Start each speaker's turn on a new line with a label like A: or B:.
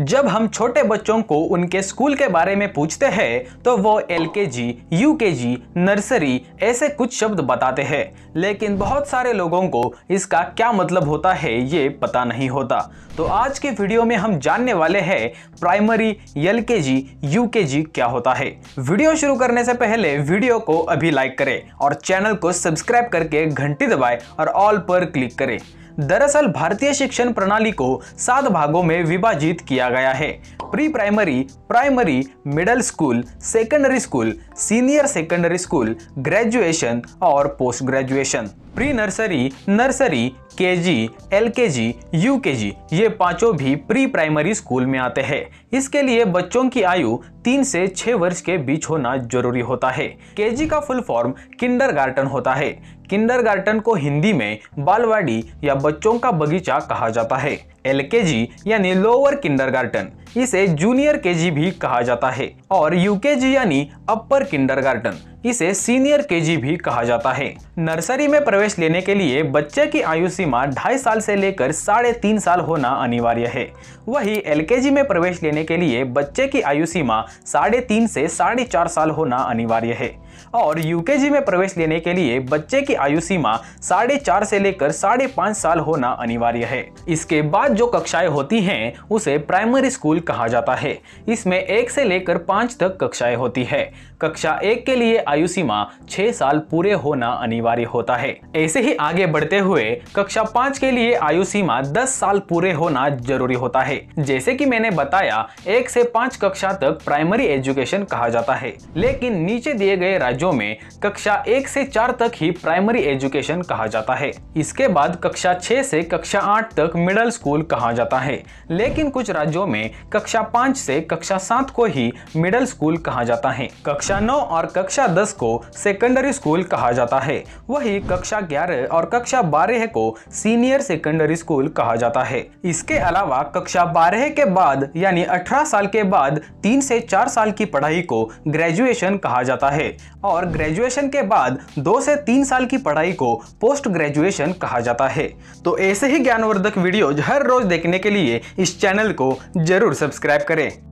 A: जब हम छोटे बच्चों को उनके स्कूल के बारे में पूछते हैं तो वो एल के जी यू के जी नर्सरी ऐसे कुछ शब्द बताते हैं लेकिन बहुत सारे लोगों को इसका क्या मतलब होता है ये पता नहीं होता तो आज के वीडियो में हम जानने वाले हैं प्राइमरी एल के जी यू के जी क्या होता है वीडियो शुरू करने से पहले वीडियो को अभी लाइक करें और चैनल को सब्सक्राइब करके घंटी दबाए और ऑल पर क्लिक करें दरअसल भारतीय शिक्षण प्रणाली को सात भागों में विभाजित किया गया है pre primary primary middle school secondary school senior secondary school graduation और post graduation pre nursery nursery K G L के जी यू के जी ये पांचों भी प्री प्राइमरी स्कूल में आते हैं इसके लिए बच्चों की आयु तीन से छह वर्ष के बीच होना जरूरी होता है के जी का फुल फॉर्म किंडरगार्टन होता है किंडरगार्टन को हिंदी में बालवाड़ी या बच्चों का बगीचा कहा जाता है एलकेजी यानी लोअर किंडरगार्टन इसे जूनियर केजी भी कहा जाता है और यूकेजी यानी अपर किंडरगार्टन इसे सीनियर केजी भी कहा जाता है नर्सरी में प्रवेश लेने के लिए बच्चे की आयु सीमा ढाई साल से लेकर साढ़े तीन साल होना अनिवार्य है वही एलकेजी में प्रवेश लेने के लिए बच्चे की आयु सीमा साढ़े तीन से साढ़े चार साल होना अनिवार्य है और यूकेजी में प्रवेश लेने के लिए बच्चे की आयु सीमा साढ़े चार से लेकर साढ़े पाँच साल होना अनिवार्य है इसके बाद जो कक्षाएं होती हैं उसे प्राइमरी स्कूल कहा जाता है इसमें एक से लेकर पाँच तक कक्षाएं होती है कक्षा एक के लिए आयु सीमा छह साल पूरे होना अनिवार्य होता है ऐसे ही आगे बढ़ते हुए कक्षा पाँच के लिए आयु सीमा दस साल पूरे होना जरूरी होता है जैसे की मैंने बताया एक से पाँच कक्षा तक प्राइमरी एजुकेशन कहा जाता है लेकिन नीचे दिए गए राज्यों में कक्षा एक से चार तक ही प्राइमरी एजुकेशन कहा जाता है इसके बाद कक्षा छह से कक्षा आठ तक मिडल स्कूल कहा जाता है लेकिन कुछ राज्यों में कक्षा पाँच से कक्षा सात को ही मिडल स्कूल कहा जाता है कक्षा नौ और कक्षा दस को सेकेंडरी स्कूल कहा जाता है वही कक्षा ग्यारह और कक्षा बारह को सीनियर सेकेंडरी स्कूल कहा जाता है इसके अलावा कक्षा बारह के बाद यानी अठारह साल के बाद तीन से चार साल की पढ़ाई को ग्रेजुएशन कहा जाता है और ग्रेजुएशन के बाद दो से तीन साल की पढ़ाई को पोस्ट ग्रेजुएशन कहा जाता है तो ऐसे ही ज्ञानवर्धक वीडियोज हर रोज देखने के लिए इस चैनल को जरूर सब्सक्राइब करें